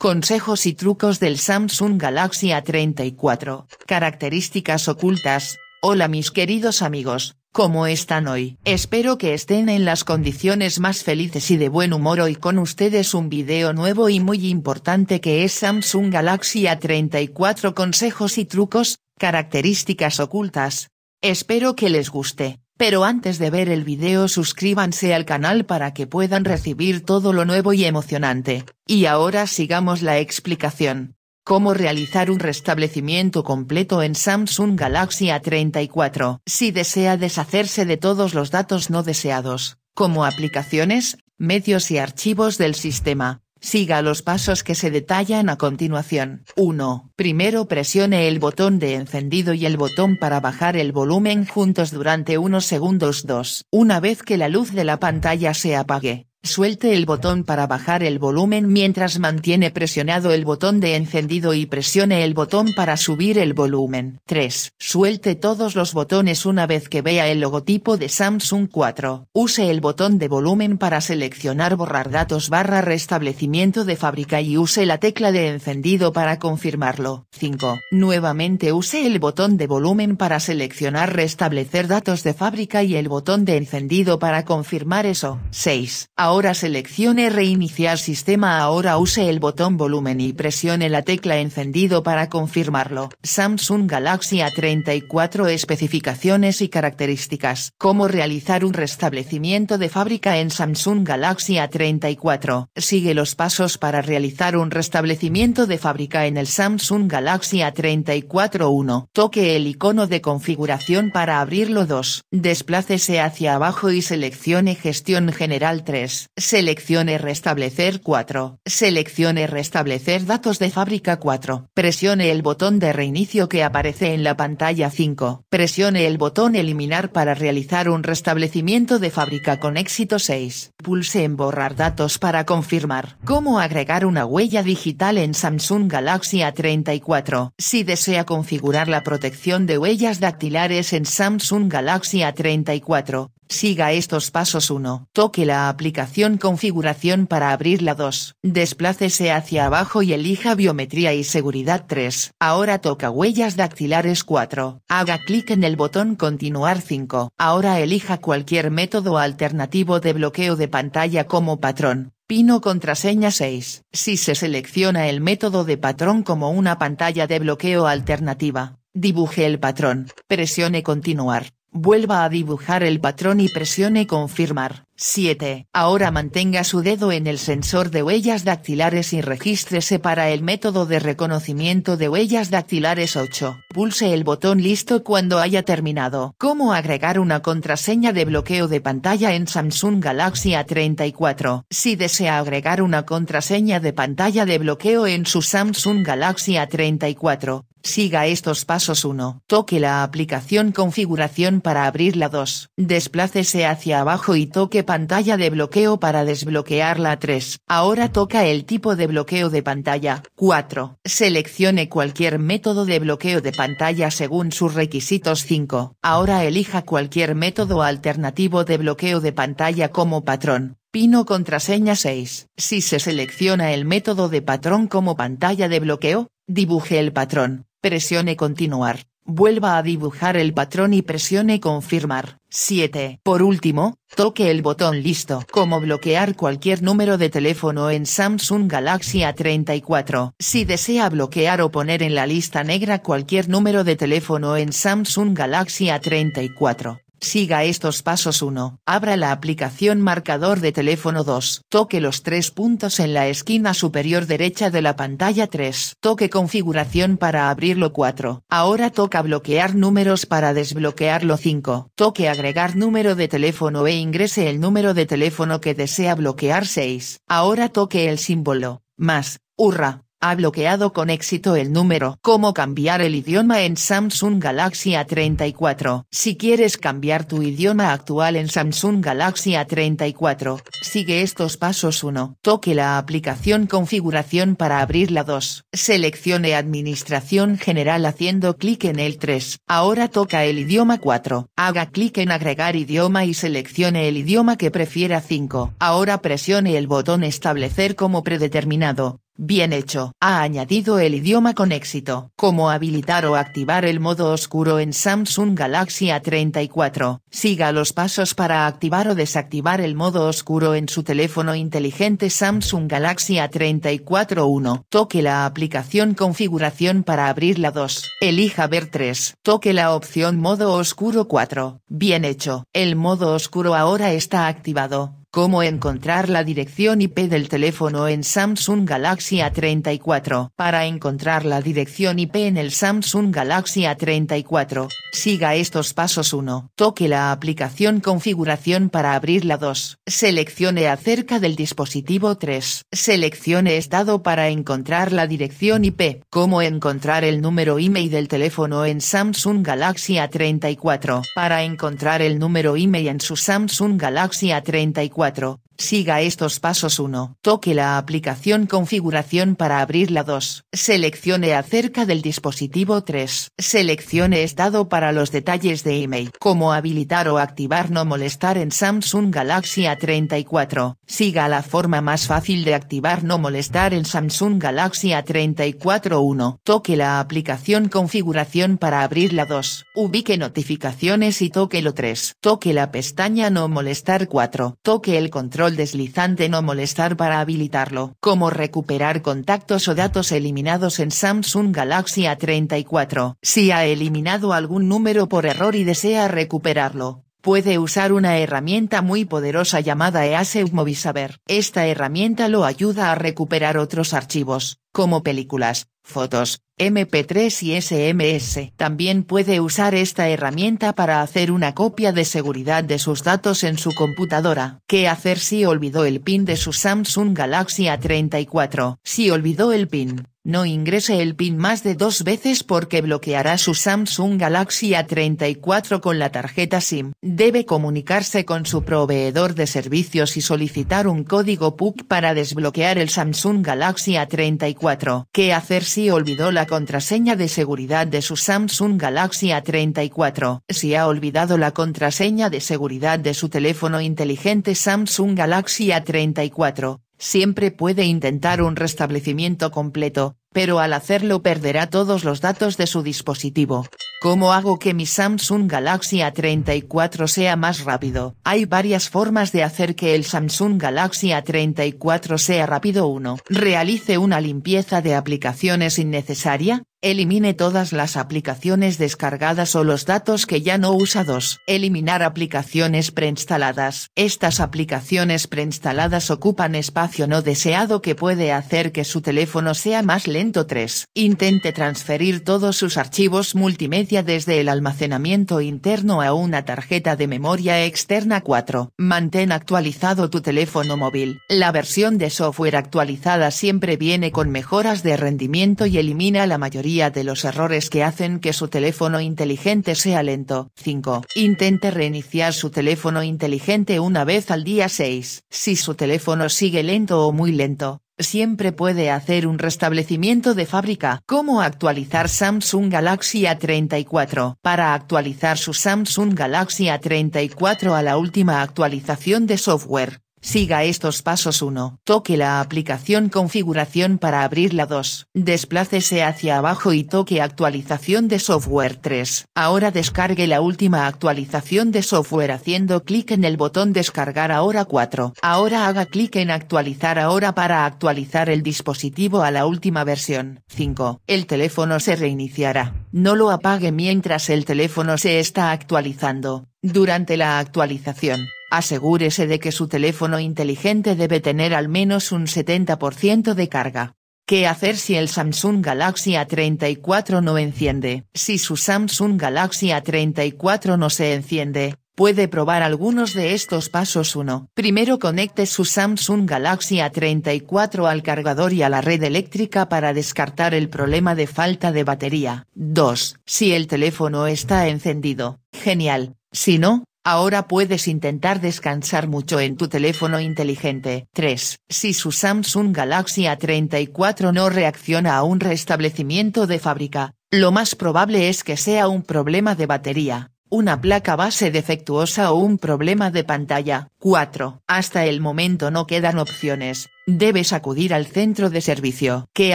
Consejos y trucos del Samsung Galaxy A34. Características ocultas. Hola mis queridos amigos, ¿cómo están hoy? Espero que estén en las condiciones más felices y de buen humor hoy con ustedes un video nuevo y muy importante que es Samsung Galaxy A34 consejos y trucos, características ocultas. Espero que les guste. Pero antes de ver el video suscríbanse al canal para que puedan recibir todo lo nuevo y emocionante. Y ahora sigamos la explicación. Cómo realizar un restablecimiento completo en Samsung Galaxy A34. Si desea deshacerse de todos los datos no deseados, como aplicaciones, medios y archivos del sistema, Siga los pasos que se detallan a continuación. 1. Primero presione el botón de encendido y el botón para bajar el volumen juntos durante unos segundos. 2. Una vez que la luz de la pantalla se apague, Suelte el botón para bajar el volumen mientras mantiene presionado el botón de encendido y presione el botón para subir el volumen. 3. Suelte todos los botones una vez que vea el logotipo de Samsung 4. Use el botón de volumen para seleccionar borrar datos barra restablecimiento de fábrica y use la tecla de encendido para confirmarlo. 5. Nuevamente use el botón de volumen para seleccionar restablecer datos de fábrica y el botón de encendido para confirmar eso. 6. Ahora seleccione Reiniciar sistema ahora use el botón volumen y presione la tecla encendido para confirmarlo. Samsung Galaxy A34 especificaciones y características. Cómo realizar un restablecimiento de fábrica en Samsung Galaxy A34. Sigue los pasos para realizar un restablecimiento de fábrica en el Samsung Galaxy A34 1. Toque el icono de configuración para abrirlo 2. Desplácese hacia abajo y seleccione gestión general 3. Seleccione Restablecer 4. Seleccione Restablecer datos de fábrica 4. Presione el botón de reinicio que aparece en la pantalla 5. Presione el botón Eliminar para realizar un restablecimiento de fábrica con éxito 6. Pulse en Borrar datos para confirmar. ¿Cómo agregar una huella digital en Samsung Galaxy A34? Si desea configurar la protección de huellas dactilares en Samsung Galaxy A34, Siga estos pasos 1. Toque la aplicación Configuración para abrirla 2. Desplácese hacia abajo y elija Biometría y Seguridad 3. Ahora toca Huellas dactilares 4. Haga clic en el botón Continuar 5. Ahora elija cualquier método alternativo de bloqueo de pantalla como patrón. Pino contraseña 6. Si se selecciona el método de patrón como una pantalla de bloqueo alternativa, dibuje el patrón, presione continuar. Vuelva a dibujar el patrón y presione confirmar. 7. Ahora mantenga su dedo en el sensor de huellas dactilares y regístrese para el método de reconocimiento de huellas dactilares 8. Pulse el botón listo cuando haya terminado. ¿Cómo agregar una contraseña de bloqueo de pantalla en Samsung Galaxy A34? Si desea agregar una contraseña de pantalla de bloqueo en su Samsung Galaxy A34, Siga estos pasos 1. Toque la aplicación configuración para abrirla 2. Desplácese hacia abajo y toque pantalla de bloqueo para desbloquearla 3. Ahora toca el tipo de bloqueo de pantalla 4. Seleccione cualquier método de bloqueo de pantalla según sus requisitos 5. Ahora elija cualquier método alternativo de bloqueo de pantalla como patrón, Pino contraseña 6. Si se selecciona el método de patrón como pantalla de bloqueo, dibuje el patrón, Presione continuar, vuelva a dibujar el patrón y presione confirmar. 7. Por último, toque el botón listo. Como bloquear cualquier número de teléfono en Samsung Galaxy A34. Si desea bloquear o poner en la lista negra cualquier número de teléfono en Samsung Galaxy A34, Siga estos pasos 1. Abra la aplicación marcador de teléfono 2. Toque los tres puntos en la esquina superior derecha de la pantalla 3. Toque configuración para abrirlo 4. Ahora toca bloquear números para desbloquearlo 5. Toque agregar número de teléfono e ingrese el número de teléfono que desea bloquear 6. Ahora toque el símbolo, más, hurra, ha bloqueado con éxito el número. ¿Cómo cambiar el idioma en Samsung Galaxy A34? Si quieres cambiar tu idioma actual en Samsung Galaxy A34, sigue estos pasos 1. Toque la aplicación Configuración para abrirla 2. Seleccione Administración General haciendo clic en el 3. Ahora toca el idioma 4. Haga clic en Agregar idioma y seleccione el idioma que prefiera 5. Ahora presione el botón Establecer como predeterminado. Bien hecho, ha añadido el idioma con éxito. Cómo habilitar o activar el modo oscuro en Samsung Galaxy A34. Siga los pasos para activar o desactivar el modo oscuro en su teléfono inteligente Samsung Galaxy a 1. Toque la aplicación Configuración para abrir la 2. Elija Ver 3. Toque la opción Modo Oscuro 4. Bien hecho, el modo oscuro ahora está activado cómo encontrar la dirección IP del teléfono en Samsung Galaxy A34. Para encontrar la dirección IP en el Samsung Galaxy A34, siga estos pasos 1. Toque la aplicación Configuración para abrirla 2. Seleccione acerca del dispositivo 3. Seleccione estado para encontrar la dirección IP. Cómo encontrar el número email del teléfono en Samsung Galaxy A34. Para encontrar el número email en su Samsung Galaxy A34 4. Siga estos pasos 1. Toque la aplicación Configuración para abrirla 2. Seleccione acerca del dispositivo 3. Seleccione estado para los detalles de email. Como habilitar o activar no molestar en Samsung Galaxy A34. Siga la forma más fácil de activar no molestar en Samsung Galaxy A34 1. Toque la aplicación Configuración para abrirla 2. Ubique notificaciones y toque lo 3. Toque la pestaña no molestar 4. Toque el control deslizante no molestar para habilitarlo. Cómo recuperar contactos o datos eliminados en Samsung Galaxy A34. Si ha eliminado algún número por error y desea recuperarlo, puede usar una herramienta muy poderosa llamada EASE Movisaber. Esta herramienta lo ayuda a recuperar otros archivos, como películas, fotos, MP3 y SMS. También puede usar esta herramienta para hacer una copia de seguridad de sus datos en su computadora. ¿Qué hacer si olvidó el PIN de su Samsung Galaxy A34? Si olvidó el PIN, no ingrese el PIN más de dos veces porque bloqueará su Samsung Galaxy A34 con la tarjeta SIM. Debe comunicarse con su proveedor de servicios y solicitar un código PUC para desbloquear el Samsung Galaxy A34. ¿Qué hacer si si olvidó la contraseña de seguridad de su Samsung Galaxy A34, si ha olvidado la contraseña de seguridad de su teléfono inteligente Samsung Galaxy A34, siempre puede intentar un restablecimiento completo, pero al hacerlo perderá todos los datos de su dispositivo. ¿Cómo hago que mi Samsung Galaxy A34 sea más rápido? Hay varias formas de hacer que el Samsung Galaxy A34 sea rápido 1. Realice una limpieza de aplicaciones innecesaria, Elimine todas las aplicaciones descargadas o los datos que ya no usa 2. Eliminar aplicaciones preinstaladas. Estas aplicaciones preinstaladas ocupan espacio no deseado que puede hacer que su teléfono sea más lento. 3. Intente transferir todos sus archivos multimedia desde el almacenamiento interno a una tarjeta de memoria externa. 4. Mantén actualizado tu teléfono móvil. La versión de software actualizada siempre viene con mejoras de rendimiento y elimina la mayoría de los errores que hacen que su teléfono inteligente sea lento. 5. Intente reiniciar su teléfono inteligente una vez al día 6. Si su teléfono sigue lento o muy lento, siempre puede hacer un restablecimiento de fábrica. ¿Cómo actualizar Samsung Galaxy A34? Para actualizar su Samsung Galaxy A34 a la última actualización de software, Siga estos pasos 1. Toque la aplicación Configuración para abrirla 2. Desplácese hacia abajo y toque Actualización de software 3. Ahora descargue la última actualización de software haciendo clic en el botón Descargar ahora 4. Ahora haga clic en Actualizar ahora para actualizar el dispositivo a la última versión. 5. El teléfono se reiniciará. No lo apague mientras el teléfono se está actualizando. Durante la actualización Asegúrese de que su teléfono inteligente debe tener al menos un 70% de carga. ¿Qué hacer si el Samsung Galaxy A34 no enciende? Si su Samsung Galaxy A34 no se enciende, puede probar algunos de estos pasos 1. Primero conecte su Samsung Galaxy A34 al cargador y a la red eléctrica para descartar el problema de falta de batería. 2. Si el teléfono está encendido, genial. Si no, Ahora puedes intentar descansar mucho en tu teléfono inteligente. 3. Si su Samsung Galaxy A34 no reacciona a un restablecimiento de fábrica, lo más probable es que sea un problema de batería una placa base defectuosa o un problema de pantalla. 4. Hasta el momento no quedan opciones, debes acudir al centro de servicio. ¿Qué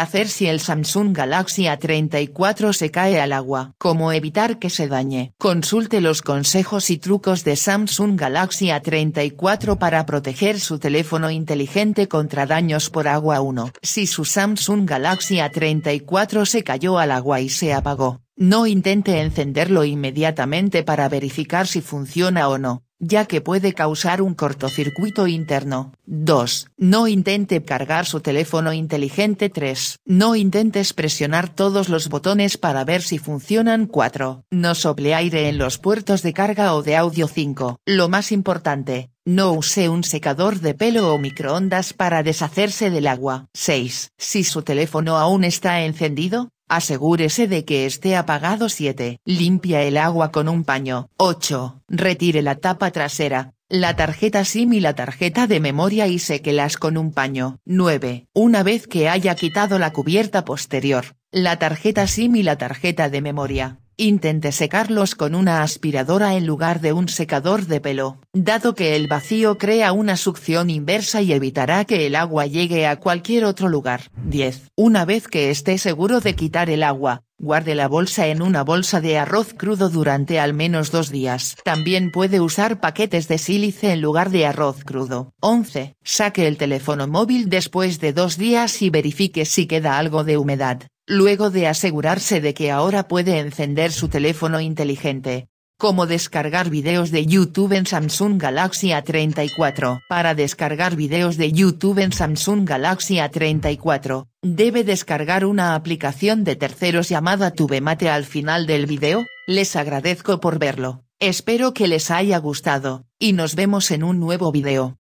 hacer si el Samsung Galaxy A34 se cae al agua? ¿Cómo evitar que se dañe? Consulte los consejos y trucos de Samsung Galaxy A34 para proteger su teléfono inteligente contra daños por agua 1. Si su Samsung Galaxy A34 se cayó al agua y se apagó, no intente encenderlo inmediatamente para verificar si funciona o no, ya que puede causar un cortocircuito interno. 2. No intente cargar su teléfono inteligente 3. No intentes presionar todos los botones para ver si funcionan 4. No sople aire en los puertos de carga o de audio 5. Lo más importante, no use un secador de pelo o microondas para deshacerse del agua. 6. Si su teléfono aún está encendido, Asegúrese de que esté apagado 7. Limpia el agua con un paño. 8. Retire la tapa trasera, la tarjeta SIM y la tarjeta de memoria y séquelas con un paño. 9. Una vez que haya quitado la cubierta posterior, la tarjeta SIM y la tarjeta de memoria, Intente secarlos con una aspiradora en lugar de un secador de pelo, dado que el vacío crea una succión inversa y evitará que el agua llegue a cualquier otro lugar. 10. Una vez que esté seguro de quitar el agua, guarde la bolsa en una bolsa de arroz crudo durante al menos dos días. También puede usar paquetes de sílice en lugar de arroz crudo. 11. Saque el teléfono móvil después de dos días y verifique si queda algo de humedad luego de asegurarse de que ahora puede encender su teléfono inteligente, como descargar videos de YouTube en Samsung Galaxy A34. Para descargar videos de YouTube en Samsung Galaxy A34, debe descargar una aplicación de terceros llamada Tubemate al final del video, les agradezco por verlo, espero que les haya gustado, y nos vemos en un nuevo video.